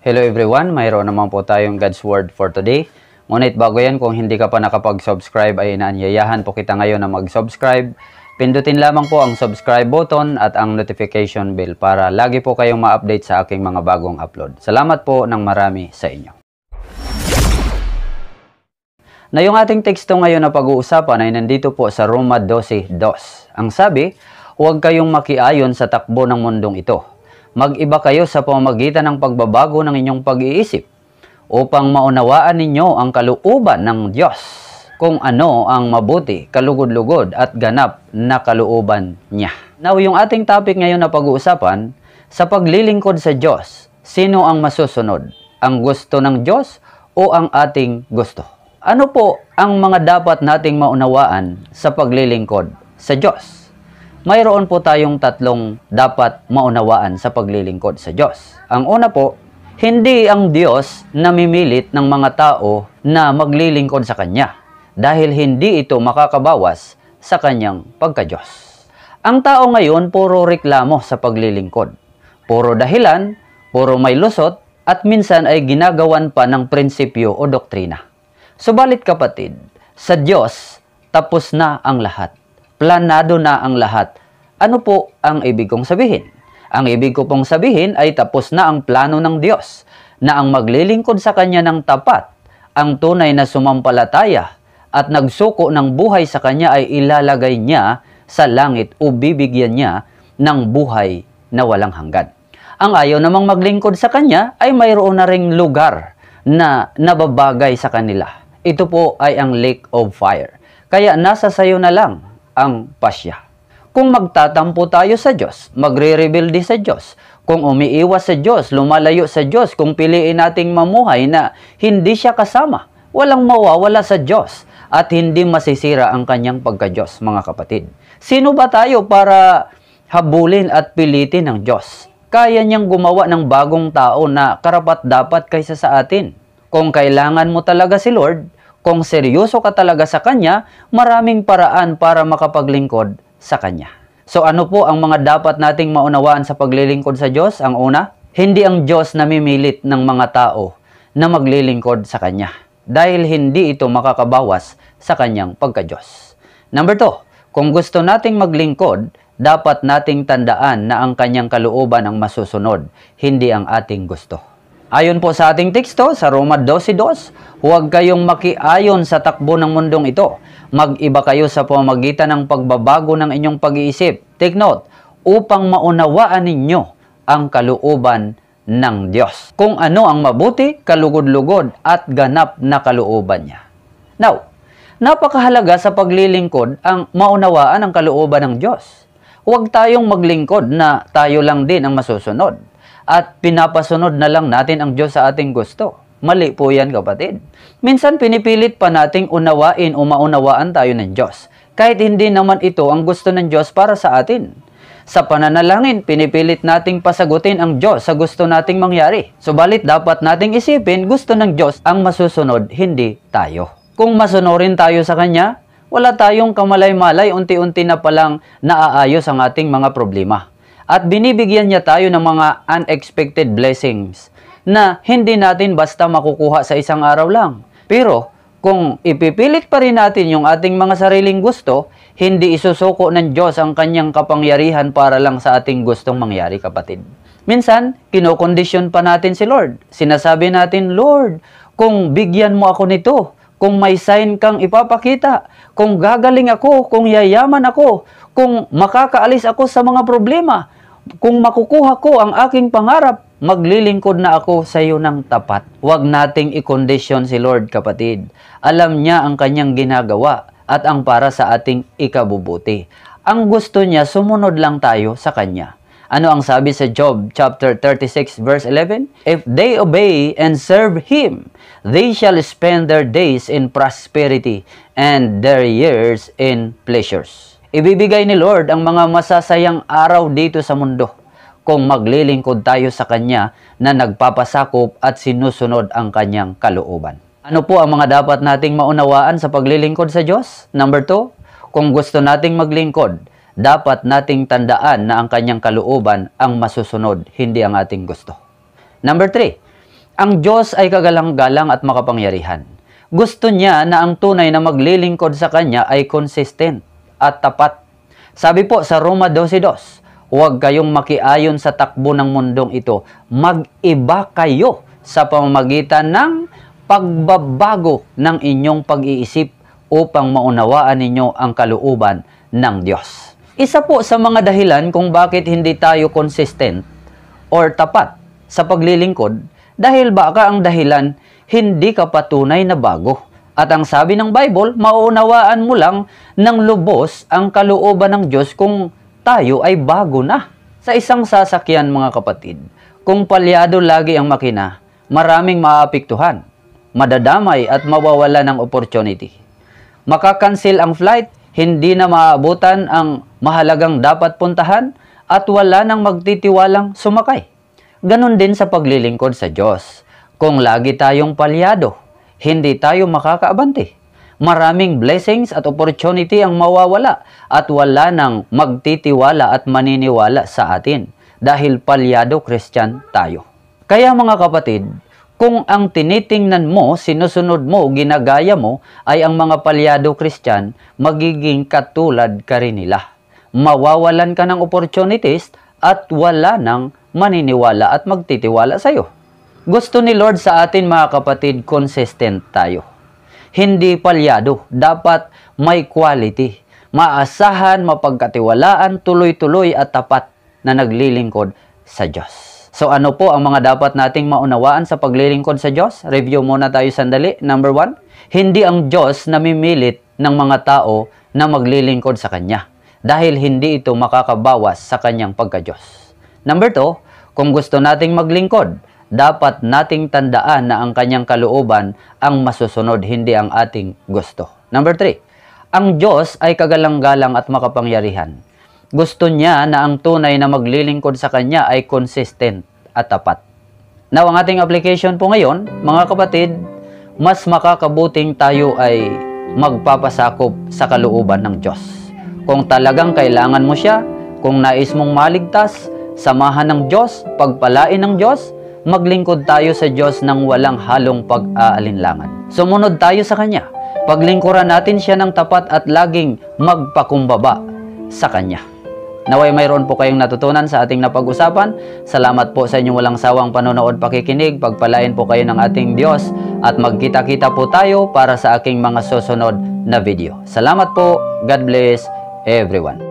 Hello everyone, mayroon naman po tayong God's Word for today. Ngunit bago yan, kung hindi ka pa nakapag-subscribe ay inaanyayahan po kita ngayon na mag-subscribe. Pindutin lamang po ang subscribe button at ang notification bell para lagi po kayong ma-update sa aking mga bagong upload. Salamat po ng marami sa inyo. Na yung ating teksto ngayon na pag-uusapan ay nandito po sa Roma 12.2. Ang sabi, huwag kayong makiayon sa takbo ng mundong ito mag-iba kayo sa pamamagitan ng pagbabago ng inyong pag-iisip upang maunawaan ninyo ang kalooban ng Diyos kung ano ang mabuti, kalugod-lugod at ganap na kalooban niya. Now, yung ating topic ngayon na pag-uusapan, sa paglilingkod sa Diyos, sino ang masusunod? Ang gusto ng Diyos o ang ating gusto? Ano po ang mga dapat nating maunawaan sa paglilingkod sa Diyos? mayroon po tayong tatlong dapat maunawaan sa paglilingkod sa Diyos. Ang una po, hindi ang Diyos namimilit ng mga tao na maglilingkod sa Kanya dahil hindi ito makakabawas sa Kanyang pagka-Diyos. Ang tao ngayon puro reklamo sa paglilingkod, puro dahilan, puro may lusot, at minsan ay ginagawan pa ng prinsipyo o doktrina. Subalit kapatid, sa Diyos, tapos na ang lahat. Planado na ang lahat. Ano po ang ibig kong sabihin? Ang ibig ko pong sabihin ay tapos na ang plano ng Diyos na ang maglilingkod sa Kanya ng tapat, ang tunay na sumampalataya at nagsuko ng buhay sa Kanya ay ilalagay niya sa langit o bibigyan niya ng buhay na walang hanggan. Ang ayaw namang maglingkod sa Kanya ay mayroon na ring lugar na nababagay sa kanila. Ito po ay ang lake of fire. Kaya nasa sayo na lang ang pasya. Kung magtatampo tayo sa Diyos, magre-rebelde sa Diyos, kung umiiwas sa Diyos, lumalayo sa Diyos, kung piliin nating mamuhay na hindi siya kasama, walang mawawala sa Diyos at hindi masisira ang kanyang pagka-Diyos, mga kapatid. Sino ba tayo para habulin at pilitin ng Diyos? Kaya niyang gumawa ng bagong tao na karapat-dapat kaysa sa atin. Kung kailangan mo talaga si Lord, kung seryoso ka talaga sa Kanya, maraming paraan para makapaglingkod sa Kanya. So ano po ang mga dapat nating maunawaan sa paglilingkod sa Diyos? Ang una, hindi ang Diyos namimilit ng mga tao na maglilingkod sa Kanya dahil hindi ito makakabawas sa Kanyang pagka-Diyos. Number two, kung gusto nating maglingkod, dapat nating tandaan na ang Kanyang kalooban ang masusunod, hindi ang ating gusto. Ayon po sa ating teksto sa Roma 12.2, huwag kayong makiayon sa takbo ng mundong ito. Mag-iba kayo sa pamagitan ng pagbabago ng inyong pag-iisip. Take note, upang maunawaan ninyo ang kalooban ng Diyos. Kung ano ang mabuti, kalugod-lugod at ganap na kalooban niya. Now, napakahalaga sa paglilingkod ang maunawaan ang kalooban ng Diyos. Huwag tayong maglingkod na tayo lang din ang masusunod at pinapasunod na lang natin ang Diyos sa ating gusto. Mali po yan kapatid. Minsan pinipilit pa nating unawain o maunawaan tayo ng Diyos. Kahit hindi naman ito ang gusto ng Diyos para sa atin. Sa pananalangin, pinipilit nating pasagutin ang Diyos sa gusto nating mangyari. Subalit dapat nating isipin gusto ng Diyos ang masusunod, hindi tayo. Kung masunurin tayo sa Kanya, wala tayong kamalay-malay, unti-unti na palang naaayos ang ating mga problema. At binibigyan niya tayo ng mga unexpected blessings na hindi natin basta makukuha sa isang araw lang. Pero kung ipipilit pa rin natin yung ating mga sariling gusto, hindi isusuko ng Diyos ang kanyang kapangyarihan para lang sa ating gustong mangyari kapatid. Minsan, kinokondisyon pa natin si Lord. Sinasabi natin, Lord, kung bigyan mo ako nito, kung may sign kang ipapakita, kung gagaling ako, kung yayaman ako, kung makakaalis ako sa mga problema, kung makukuha ko ang aking pangarap, maglilingkod na ako sa iyo ng tapat. Huwag nating i-condition si Lord, kapatid. Alam niya ang kanyang ginagawa at ang para sa ating ikabubuti. Ang gusto niya, sumunod lang tayo sa kanya. Ano ang sabi sa Job chapter 36 verse 11? If they obey and serve him, they shall spend their days in prosperity and their years in pleasures. Ibibigay ni Lord ang mga masasayang araw dito sa mundo kung maglilingkod tayo sa Kanya na nagpapasakop at sinusunod ang Kanyang kalooban. Ano po ang mga dapat nating maunawaan sa paglilingkod sa Diyos? Number 2, kung gusto nating maglingkod, dapat nating tandaan na ang Kanyang kalooban ang masusunod, hindi ang ating gusto. Number 3, ang Diyos ay kagalang-galang at makapangyarihan. Gusto niya na ang tunay na maglilingkod sa Kanya ay consistent at tapat. Sabi po sa Roma 12.2, huwag kayong makiayon sa takbo ng mundong ito. Mag-iba kayo sa pamamagitan ng pagbabago ng inyong pag-iisip upang maunawaan ninyo ang kalooban ng Diyos. Isa po sa mga dahilan kung bakit hindi tayo consistent or tapat sa paglilingkod dahil baka ang dahilan hindi ka patunay na bago. At ang sabi ng Bible, mauunawaan mo lang ng lubos ang kalooban ng Diyos kung tayo ay bago na. Sa isang sasakyan mga kapatid, kung palyado lagi ang makina, maraming maapiktuhan, madadamay at mawawala ng opportunity. Makakansil ang flight, hindi na maabutan ang mahalagang dapat puntahan at wala nang magtitiwalang sumakay. Ganon din sa paglilingkod sa Diyos. Kung lagi tayong palyado, hindi tayo makakaabante. Maraming blessings at opportunity ang mawawala at wala nang magtitiwala at maniniwala sa atin dahil palyado Christian tayo. Kaya mga kapatid, kung ang tinitingnan mo, sinusunod mo, ginagaya mo ay ang mga palyado Christian, magiging katulad ka rin nila. Mawawalan ka ng opportunities at wala nang maniniwala at magtitiwala sa iyo. Gusto ni Lord sa atin mga kapatid, consistent tayo. Hindi palyado. Dapat may quality. Maasahan, mapagkatiwalaan, tuloy-tuloy at tapat na naglilingkod sa Diyos. So ano po ang mga dapat nating maunawaan sa paglilingkod sa Diyos? Review muna tayo sandali. Number one, hindi ang Diyos namimilit ng mga tao na maglilingkod sa Kanya dahil hindi ito makakabawas sa Kanyang pagka-Diyos. Number two, kung gusto nating maglingkod, dapat nating tandaan na ang kanyang kalooban ang masusunod, hindi ang ating gusto. Number 3, ang Diyos ay kagalang-galang at makapangyarihan. Gusto niya na ang tunay na maglilingkod sa Kanya ay consistent at tapat. Now, ang ating application po ngayon, mga kapatid, mas makakabuting tayo ay magpapasakop sa kalooban ng Diyos. Kung talagang kailangan mo siya, kung nais mong maligtas, samahan ng Diyos, pagpalain ng Diyos, maglingkod tayo sa Diyos ng walang halong pag-aalinlangan. Sumunod tayo sa Kanya. Paglingkuran natin siya ng tapat at laging magpakumbaba sa Kanya. Naway mayroon po kayong natutunan sa ating napag-usapan. Salamat po sa inyong walang sawang panonood, pakikinig, pagpalain po kayo ng ating Diyos at magkita-kita po tayo para sa aking mga susunod na video. Salamat po. God bless everyone.